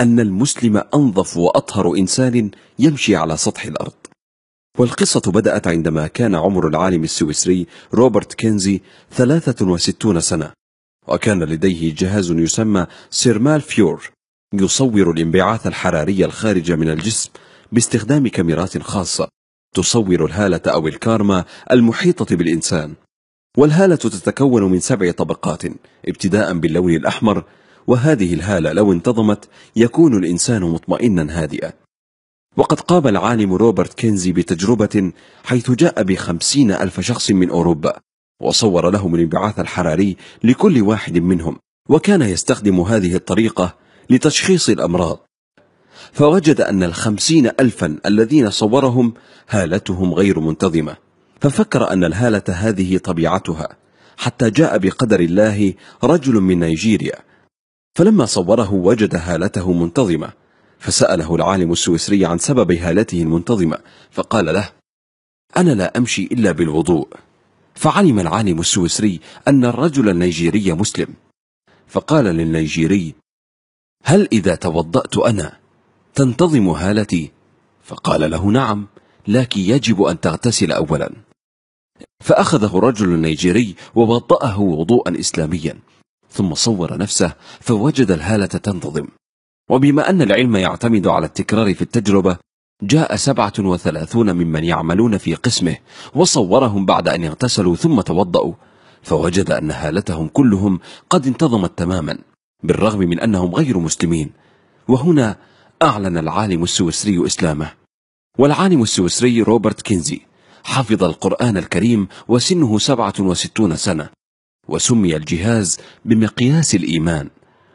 أن المسلم أنظف وأطهر إنسان يمشي على سطح الأرض والقصة بدأت عندما كان عمر العالم السويسري روبرت كينزي 63 سنة وكان لديه جهاز يسمى سيرمال فيور يصور الانبعاث الحراري الخارج من الجسم باستخدام كاميرات خاصة تصور الهالة أو الكارما المحيطة بالإنسان والهالة تتكون من سبع طبقات ابتداء باللون الأحمر وهذه الهالة لو انتظمت يكون الإنسان مطمئنا هادئا وقد قام العالم روبرت كينزي بتجربة حيث جاء بخمسين ألف شخص من أوروبا وصور لهم الانبعاث الحراري لكل واحد منهم وكان يستخدم هذه الطريقة لتشخيص الأمراض فوجد أن الخمسين ألفا الذين صورهم هالتهم غير منتظمة ففكر أن الهالة هذه طبيعتها حتى جاء بقدر الله رجل من نيجيريا فلما صوره وجد هالته منتظمة فسأله العالم السويسري عن سبب هالته المنتظمة فقال له أنا لا أمشي إلا بالوضوء فعلم العالم السويسري أن الرجل النيجيري مسلم فقال للنيجيري هل إذا توضأت أنا تنتظم هالتي؟ فقال له نعم لكن يجب أن تغتسل أولا فأخذه الرجل النيجيري ووضأه وضوءا إسلاميا ثم صور نفسه فوجد الهالة تنتظم وبما أن العلم يعتمد على التكرار في التجربة جاء سبعة وثلاثون ممن يعملون في قسمه وصورهم بعد أن اغتسلوا ثم توضأوا فوجد أن هالتهم كلهم قد انتظمت تماما بالرغم من أنهم غير مسلمين وهنا أعلن العالم السويسري إسلامه والعالم السويسري روبرت كينزي حفظ القرآن الكريم وسنه سبعة وستون سنة وسمي الجهاز بمقياس الإيمان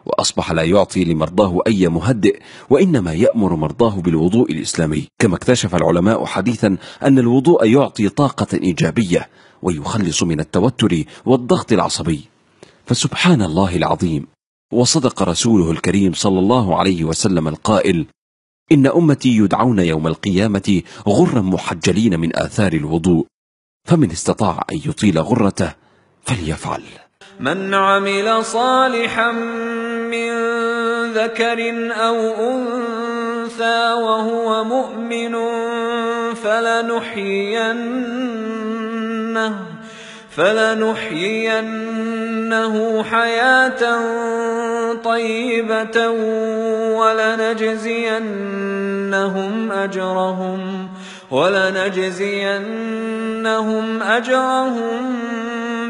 وأصبح لا يعطي لمرضاه أي مهدئ وإنما يأمر مرضاه بالوضوء الإسلامي كما اكتشف العلماء حديثا أن الوضوء يعطي طاقة إيجابية ويخلص من التوتر والضغط العصبي فسبحان الله العظيم وصدق رسوله الكريم صلى الله عليه وسلم القائل إن أمتي يدعون يوم القيامة غرا محجلين من آثار الوضوء فمن استطاع أن يطيل غرته فليفعل من عمل صالحا من ذكر أو أنثى وهو مؤمن فلنحيينه فلنحيينه حياة طيبة ولنجزينهم أجرهم ولنجزينهم أجرهم